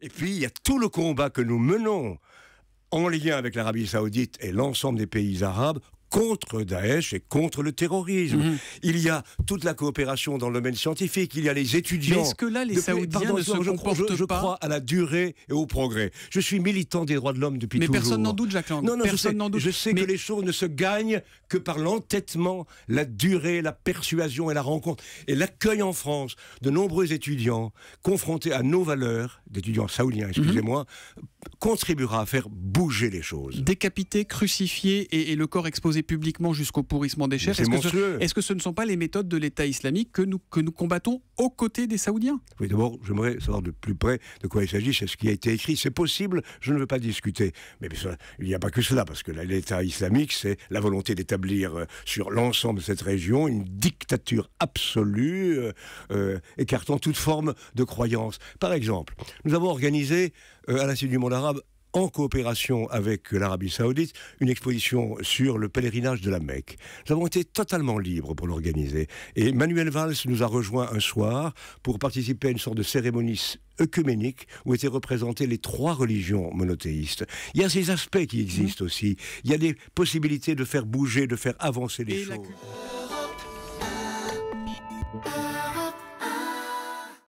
Et puis, il y a tout le combat que nous menons en lien avec l'Arabie saoudite et l'ensemble des pays arabes contre Daesh et contre le terrorisme. Mhm. Il y a toute la coopération dans le domaine scientifique, il y a les étudiants. Est-ce que là, les Saoudiens ne se je, comportent je crois à la durée et au progrès. Je suis militant des droits de l'homme depuis toujours. Mais personne n'en doute, Jacques Lang. Non, non, personne je sais, doute. Je sais que les choses ne se gagnent que par l'entêtement, la durée, la persuasion et la rencontre. Et l'accueil en France de nombreux étudiants confrontés à nos valeurs, d'étudiants saoudiens, mhm. excusez-moi, contribuera à faire bouger les choses. Décapité, crucifié et, le corps exposé publiquement jusqu'au pourrissement des chefs, est-ce que, que, ce ne sont pas les méthodes de l'État islamique que nous, que nous combattons aux côtés des Saoudiens Oui, d'abord, j'aimerais savoir de plus près de quoi il s'agit, c'est ce qui a été écrit. C'est possible, je ne veux pas discuter. Mais il n'y a pas que cela, parce que l'État islamique, c'est la volonté d'établir euh, sur l'ensemble de cette région une dictature absolue, euh, euh, écartant toute forme de croyance. Par exemple, nous avons organisé, à l'Institut du monde arabe, en coopération avec l'Arabie Saoudite, une exposition sur le pèlerinage de la Mecque. Nous avons été totalement libres pour l'organiser. Et Manuel Valls nous a rejoint un soir pour participer à une sorte de cérémonie œcuménique où étaient représentées les trois religions monothéistes. Il y a ces aspects qui existent mhm. aussi. Il y a des possibilités de faire bouger, de faire avancer les choses.